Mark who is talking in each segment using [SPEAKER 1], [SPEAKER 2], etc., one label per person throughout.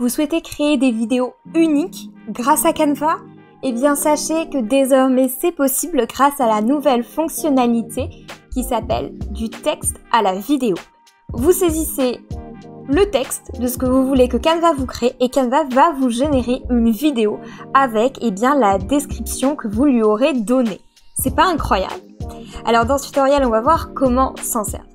[SPEAKER 1] Vous souhaitez créer des vidéos uniques grâce à Canva Eh bien sachez que désormais c'est possible grâce à la nouvelle fonctionnalité qui s'appelle du texte à la vidéo. Vous saisissez le texte de ce que vous voulez que Canva vous crée et Canva va vous générer une vidéo avec eh bien, la description que vous lui aurez donnée. C'est pas incroyable Alors dans ce tutoriel, on va voir comment s'en servir.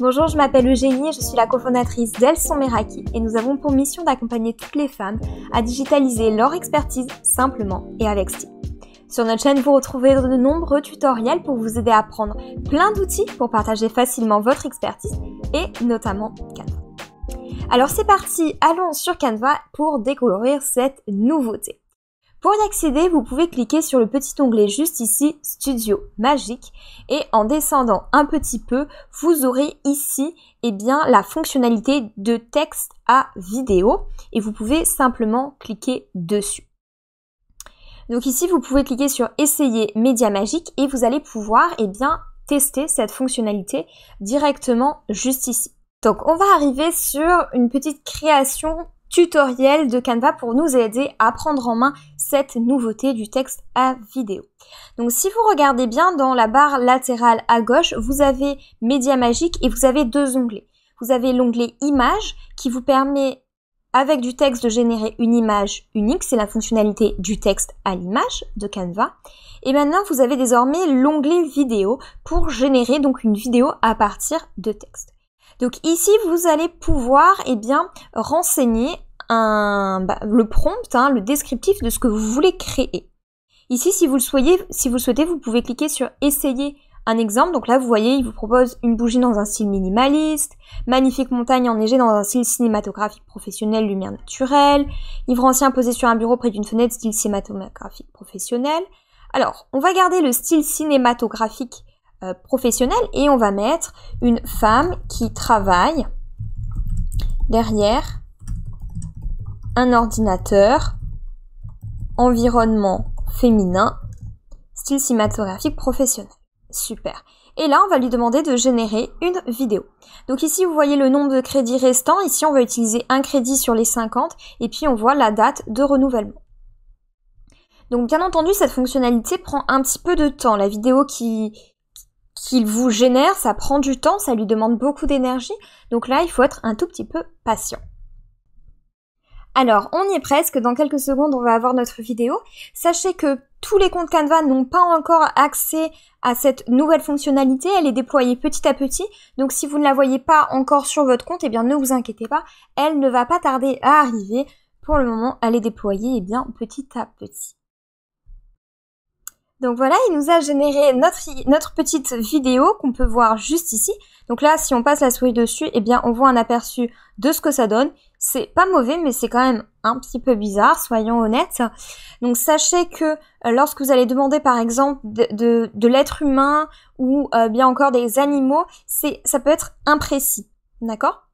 [SPEAKER 1] Bonjour, je m'appelle Eugénie et je suis la cofondatrice d'Elles Meraki et nous avons pour mission d'accompagner toutes les femmes à digitaliser leur expertise simplement et avec style. Sur notre chaîne, vous retrouvez de nombreux tutoriels pour vous aider à prendre plein d'outils pour partager facilement votre expertise et notamment Canva. Alors c'est parti, allons sur Canva pour découvrir cette nouveauté. Pour y accéder, vous pouvez cliquer sur le petit onglet juste ici, Studio Magique, et en descendant un petit peu, vous aurez ici eh bien, la fonctionnalité de texte à vidéo, et vous pouvez simplement cliquer dessus. Donc ici, vous pouvez cliquer sur Essayer Média Magique, et vous allez pouvoir eh bien, tester cette fonctionnalité directement juste ici. Donc on va arriver sur une petite création tutoriel de Canva pour nous aider à prendre en main cette nouveauté du texte à vidéo. Donc si vous regardez bien dans la barre latérale à gauche, vous avez Média Magique et vous avez deux onglets. Vous avez l'onglet Image qui vous permet avec du texte de générer une image unique, c'est la fonctionnalité du texte à l'image de Canva. Et maintenant, vous avez désormais l'onglet vidéo pour générer donc une vidéo à partir de texte. Donc ici, vous allez pouvoir eh bien renseigner bah, le prompt, hein, le descriptif de ce que vous voulez créer. Ici, si vous, le si vous souhaitez, vous pouvez cliquer sur Essayer un exemple. Donc là, vous voyez, il vous propose une bougie dans un style minimaliste, magnifique montagne enneigée dans un style cinématographique professionnel, lumière naturelle, livre ancien posé sur un bureau près d'une fenêtre, style cinématographique professionnel. Alors, on va garder le style cinématographique euh, professionnel et on va mettre une femme qui travaille derrière un ordinateur, environnement féminin, style cinématographique professionnel. Super. Et là, on va lui demander de générer une vidéo. Donc ici, vous voyez le nombre de crédits restants. Ici, on va utiliser un crédit sur les 50 et puis on voit la date de renouvellement. Donc bien entendu, cette fonctionnalité prend un petit peu de temps. La vidéo qui qu'il vous génère, ça prend du temps, ça lui demande beaucoup d'énergie. Donc là, il faut être un tout petit peu patient. Alors, on y est presque. Dans quelques secondes, on va avoir notre vidéo. Sachez que tous les comptes Canva n'ont pas encore accès à cette nouvelle fonctionnalité. Elle est déployée petit à petit. Donc, si vous ne la voyez pas encore sur votre compte, eh bien, ne vous inquiétez pas. Elle ne va pas tarder à arriver. Pour le moment, elle est déployée, eh bien, petit à petit. Donc voilà, il nous a généré notre, notre petite vidéo qu'on peut voir juste ici. Donc là, si on passe la souris dessus, eh bien, on voit un aperçu de ce que ça donne c'est pas mauvais, mais c'est quand même un petit peu bizarre, soyons honnêtes. Donc sachez que euh, lorsque vous allez demander par exemple de, de, l'être humain ou euh, bien encore des animaux, c'est ça peut être imprécis, d'accord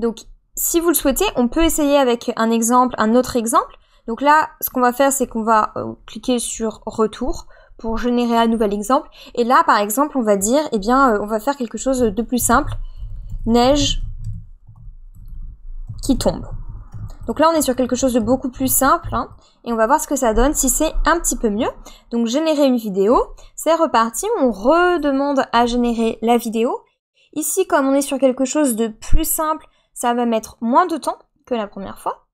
[SPEAKER 1] Donc si vous le souhaitez, on peut essayer avec un exemple, un autre exemple. Donc là, ce qu'on va faire, c'est qu'on va euh, cliquer sur retour pour générer un nouvel exemple. Et là, par exemple, on va dire, eh bien, on va faire quelque chose de plus simple. Neige qui tombe. Donc là, on est sur quelque chose de beaucoup plus simple hein, et on va voir ce que ça donne si c'est un petit peu mieux. Donc générer une vidéo, c'est reparti, on redemande à générer la vidéo. Ici, comme on est sur quelque chose de plus simple, ça va mettre moins de temps que la première fois.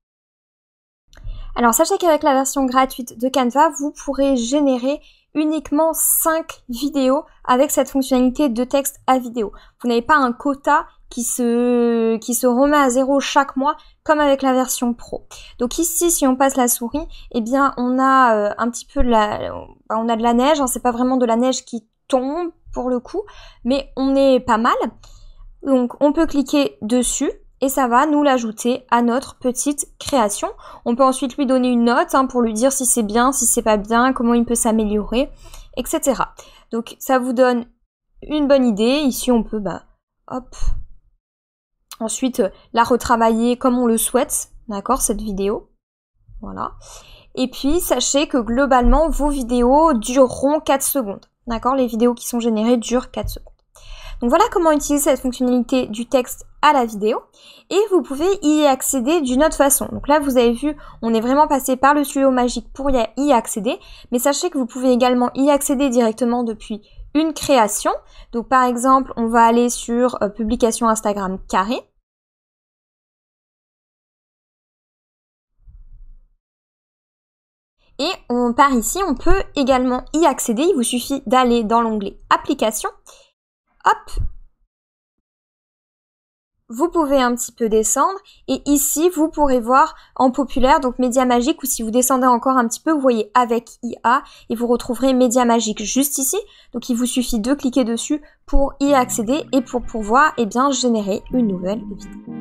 [SPEAKER 1] Alors sachez qu'avec la version gratuite de Canva, vous pourrez générer uniquement 5 vidéos avec cette fonctionnalité de texte à vidéo. Vous n'avez pas un quota qui se, qui se remet à zéro chaque mois, comme avec la version pro. Donc ici, si on passe la souris, eh bien, on a euh, un petit peu de la, bah, on a de la neige, hein. c'est pas vraiment de la neige qui tombe pour le coup, mais on est pas mal. Donc on peut cliquer dessus et ça va nous l'ajouter à notre petite création. On peut ensuite lui donner une note hein, pour lui dire si c'est bien, si c'est pas bien, comment il peut s'améliorer, etc. Donc ça vous donne une bonne idée. Ici on peut bah, hop, ensuite euh, la retravailler comme on le souhaite, d'accord, cette vidéo. Voilà. Et puis, sachez que globalement, vos vidéos dureront 4 secondes. D'accord Les vidéos qui sont générées durent 4 secondes. Donc voilà comment utiliser cette fonctionnalité du texte à la vidéo et vous pouvez y accéder d'une autre façon. Donc là vous avez vu, on est vraiment passé par le tuyau magique pour y accéder, mais sachez que vous pouvez également y accéder directement depuis une création. Donc par exemple, on va aller sur euh, publication Instagram carré. Et on, par ici, on peut également y accéder. Il vous suffit d'aller dans l'onglet Applications. Hop, vous pouvez un petit peu descendre et ici vous pourrez voir en populaire donc média magique ou si vous descendez encore un petit peu vous voyez avec IA et vous retrouverez média magique juste ici donc il vous suffit de cliquer dessus pour y accéder et pour pouvoir et eh bien générer une nouvelle vidéo.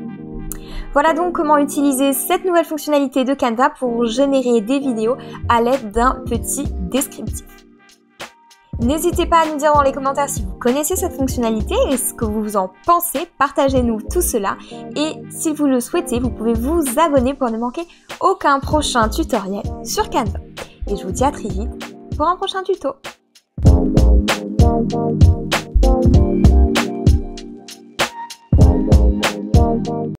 [SPEAKER 1] Voilà donc comment utiliser cette nouvelle fonctionnalité de Canva pour générer des vidéos à l'aide d'un petit descriptif. N'hésitez pas à nous dire dans les commentaires si vous connaissez cette fonctionnalité et ce que vous en pensez. Partagez-nous tout cela. Et si vous le souhaitez, vous pouvez vous abonner pour ne manquer aucun prochain tutoriel sur Canva. Et je vous dis à très vite pour un prochain tuto.